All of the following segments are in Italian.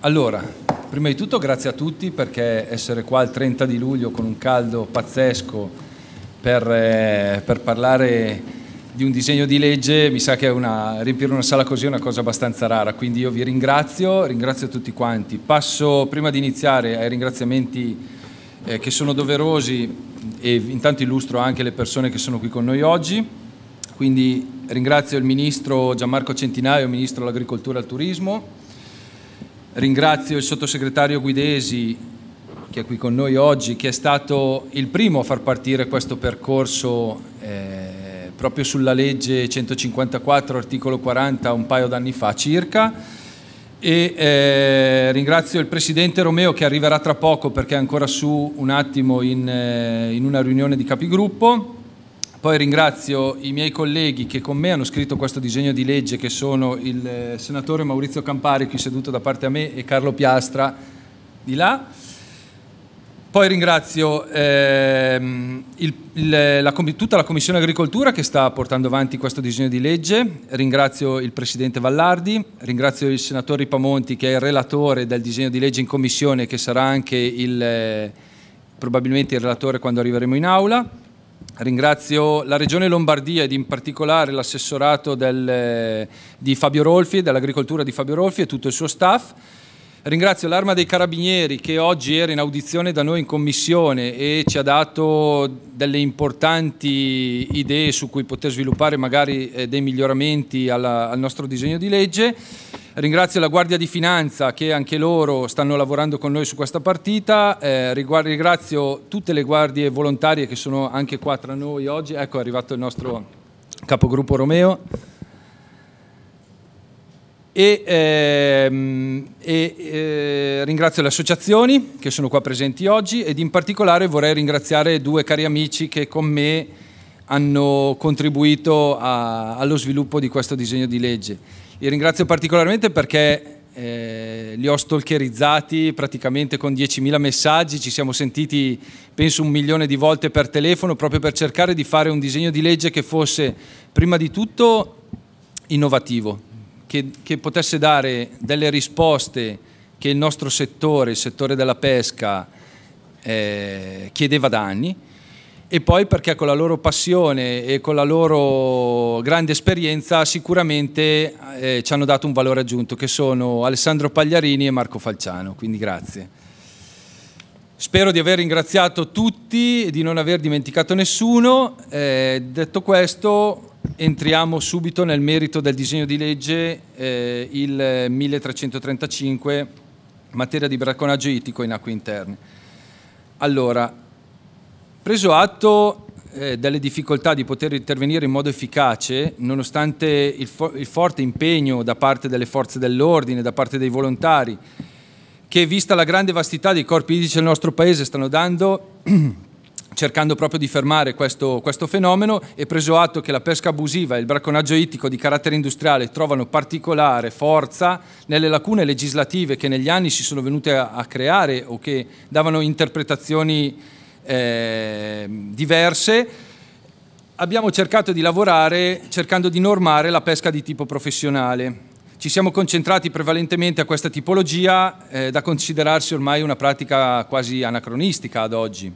Allora, prima di tutto grazie a tutti perché essere qua il 30 di luglio con un caldo pazzesco per, eh, per parlare di un disegno di legge mi sa che una, riempire una sala così è una cosa abbastanza rara, quindi io vi ringrazio, ringrazio tutti quanti. Passo prima di iniziare ai ringraziamenti eh, che sono doverosi e intanto illustro anche le persone che sono qui con noi oggi, quindi ringrazio il Ministro Gianmarco Centinaio, Ministro dell'Agricoltura e del Turismo, Ringrazio il sottosegretario Guidesi, che è qui con noi oggi, che è stato il primo a far partire questo percorso eh, proprio sulla legge 154, articolo 40, un paio d'anni fa circa. E eh, ringrazio il Presidente Romeo che arriverà tra poco perché è ancora su un attimo in, eh, in una riunione di capigruppo poi ringrazio i miei colleghi che con me hanno scritto questo disegno di legge, che sono il eh, senatore Maurizio Campari, qui seduto da parte a me, e Carlo Piastra di là. Poi ringrazio ehm, il, il, la, tutta la Commissione Agricoltura che sta portando avanti questo disegno di legge, ringrazio il Presidente Vallardi, ringrazio il Senatore Ripamonti che è il relatore del disegno di legge in Commissione che sarà anche il, eh, probabilmente il relatore quando arriveremo in Aula Ringrazio la Regione Lombardia ed in particolare l'assessorato eh, di Fabio Rolfi, dell'agricoltura di Fabio Rolfi e tutto il suo staff. Ringrazio l'Arma dei Carabinieri che oggi era in audizione da noi in commissione e ci ha dato delle importanti idee su cui poter sviluppare magari eh, dei miglioramenti alla, al nostro disegno di legge. Ringrazio la Guardia di Finanza che anche loro stanno lavorando con noi su questa partita, eh, ringrazio tutte le guardie volontarie che sono anche qua tra noi oggi, ecco è arrivato il nostro capogruppo Romeo. E, ehm, e eh, ringrazio le associazioni che sono qua presenti oggi ed in particolare vorrei ringraziare due cari amici che con me hanno contribuito a, allo sviluppo di questo disegno di legge. Li ringrazio particolarmente perché eh, li ho stalkerizzati praticamente con 10.000 messaggi, ci siamo sentiti penso un milione di volte per telefono proprio per cercare di fare un disegno di legge che fosse prima di tutto innovativo, che, che potesse dare delle risposte che il nostro settore, il settore della pesca, eh, chiedeva da anni e poi perché con la loro passione e con la loro grande esperienza sicuramente eh, ci hanno dato un valore aggiunto che sono Alessandro Pagliarini e Marco Falciano, quindi grazie. Spero di aver ringraziato tutti e di non aver dimenticato nessuno. Eh, detto questo, entriamo subito nel merito del disegno di legge eh, il 1335, materia di bracconaggio ittico in acque interne. Allora, Preso atto eh, delle difficoltà di poter intervenire in modo efficace, nonostante il, fo il forte impegno da parte delle forze dell'ordine, da parte dei volontari, che vista la grande vastità dei corpi idrici del nostro paese stanno dando, cercando proprio di fermare questo, questo, fenomeno e preso atto che la pesca abusiva e il bracconaggio ittico di carattere industriale trovano particolare forza nelle lacune legislative che negli anni si sono venute a, a creare o che davano interpretazioni eh, diverse, abbiamo cercato di lavorare cercando di normare la pesca di tipo professionale. Ci siamo concentrati prevalentemente a questa tipologia eh, da considerarsi ormai una pratica quasi anacronistica ad oggi.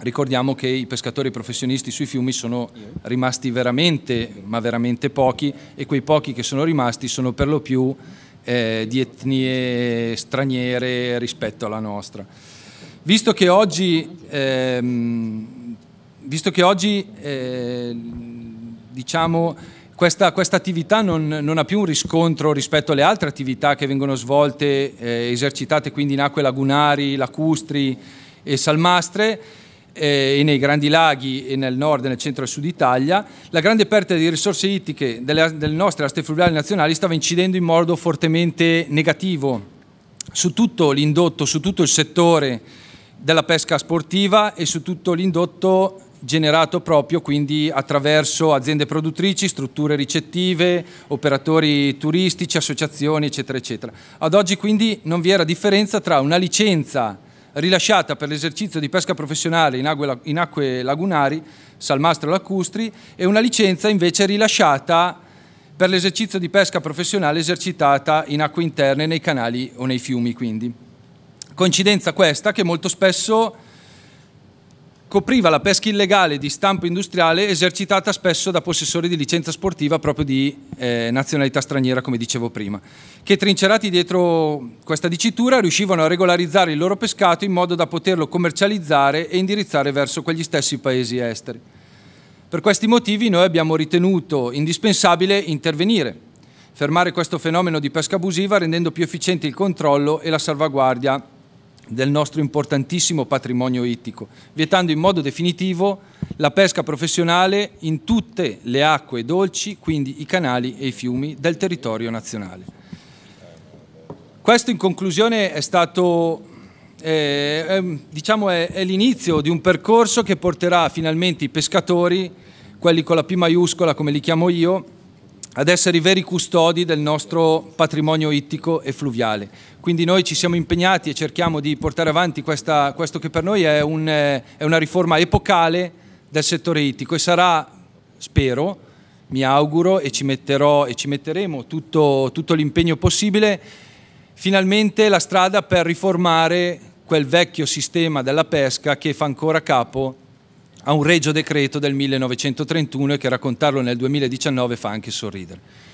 Ricordiamo che i pescatori professionisti sui fiumi sono rimasti veramente, ma veramente pochi e quei pochi che sono rimasti sono per lo più eh, di etnie straniere rispetto alla nostra. Visto che oggi, ehm, visto che oggi eh, diciamo, questa, questa, attività non, non, ha più un riscontro rispetto alle altre attività che vengono svolte, eh, esercitate quindi in acque lagunari, lacustri e salmastre, eh, e nei grandi laghi e nel nord, nel centro e sud Italia, la grande perdita di risorse ittiche delle, delle nostre aste fluviali nazionali stava incidendo in modo fortemente negativo su tutto l'indotto, su tutto il settore della pesca sportiva e su tutto l'indotto generato proprio quindi attraverso aziende produttrici, strutture ricettive, operatori turistici, associazioni eccetera eccetera. Ad oggi quindi non vi era differenza tra una licenza rilasciata per l'esercizio di pesca professionale in acque, in acque lagunari, salmastro e lacustri, e una licenza invece rilasciata per l'esercizio di pesca professionale esercitata in acque interne nei canali o nei fiumi quindi. Coincidenza questa che molto spesso copriva la pesca illegale di stampo industriale esercitata spesso da possessori di licenza sportiva proprio di eh, nazionalità straniera, come dicevo prima, che trincerati dietro questa dicitura riuscivano a regolarizzare il loro pescato in modo da poterlo commercializzare e indirizzare verso quegli stessi paesi esteri. Per questi motivi noi abbiamo ritenuto indispensabile intervenire, fermare questo fenomeno di pesca abusiva rendendo più efficiente il controllo e la salvaguardia del nostro importantissimo patrimonio ittico, vietando in modo definitivo la pesca professionale in tutte le acque dolci, quindi i canali e i fiumi del territorio nazionale. Questo in conclusione è stato eh, è, diciamo è, è l'inizio di un percorso che porterà finalmente i pescatori, quelli con la P maiuscola come li chiamo io, ad essere i veri custodi del nostro patrimonio ittico e fluviale. Quindi noi ci siamo impegnati e cerchiamo di portare avanti questa, questo che per noi è, un, eh, è una riforma epocale del settore ittico e sarà, spero, mi auguro e ci, metterò, e ci metteremo tutto, tutto l'impegno possibile, finalmente la strada per riformare quel vecchio sistema della pesca che fa ancora capo a un regio decreto del 1931 e che raccontarlo nel 2019 fa anche sorridere.